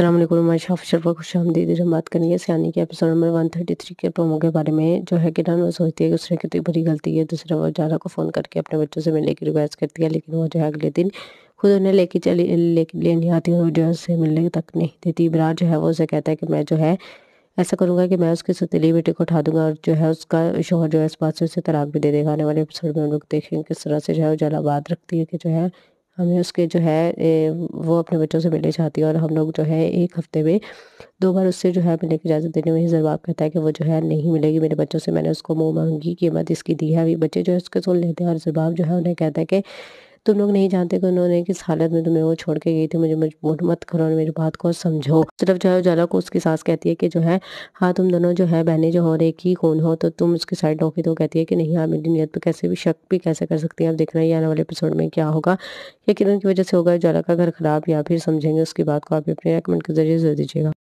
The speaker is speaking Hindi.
असलम मैं ऑफिसर पर खुश हम दीदी से बात करेंगे सियानी के episode number one thirty three के प्रोमो के बारे में जो है कि डान वो सोचती है कि उसने कितनी बड़ी गलती है दूसरे वो जारा को फ़ोन करके अपने बच्चों से मिलने की रिक्वेस्ट करती है लेकिन वो जो है अगले दिन खुद उन्हें लेके चली लेके ले नहीं आती और जो है उससे मिलने तक नहीं देती इमरान जो है वो उसे कहता है कि मैं जो है ऐसा करूँगा कि मैं उसके सतीली बेटे को उठा दूंगा और जो है उसका शोहर जो है इस बात से उसे तलाक भी दे देगा आने वाले एपिसोड में हम लोग देखेंगे किस तरह से जो है उजालाबाद रखती है कि जो है हमें उसके जो है वो अपने बच्चों से मिलने चाहती है और हम लोग जो है एक हफ्ते में दो बार उससे जो है मिलने की इजाज़त देने में ही जरबाब कहता है कि वो जो है नहीं मिलेगी मेरे बच्चों से मैंने उसको मुँह मांगी कीमत इसकी दी है अभी बच्चे जो है उसके सुन लेते हैं और जवाब जो है उन्हें कहता है कि तुम लोग नहीं जानते कि उन्होंने किस हालत में तुम्हें वो छोड़ के गई थी मुझे मत करो और मेरी बात को समझो सिर्फ जो है उजाला को उसकी सास कहती है कि जो है हाँ तुम दोनों जो है बहने जो हो रहे की खून हो तो तुम उसकी साइड होगी तो कहती है कि नहीं आप मेरी नीयत पर कैसे भी शक भी कैसे कर सकती है आप देख रहे हैं आने वाले एपिसोड में क्या होगा या किरण की वजह से होगा उजाला का घर खराब या फिर समझेंगे उसकी बात को आप अपने कमेंट के जरिए जरूर दीजिएगा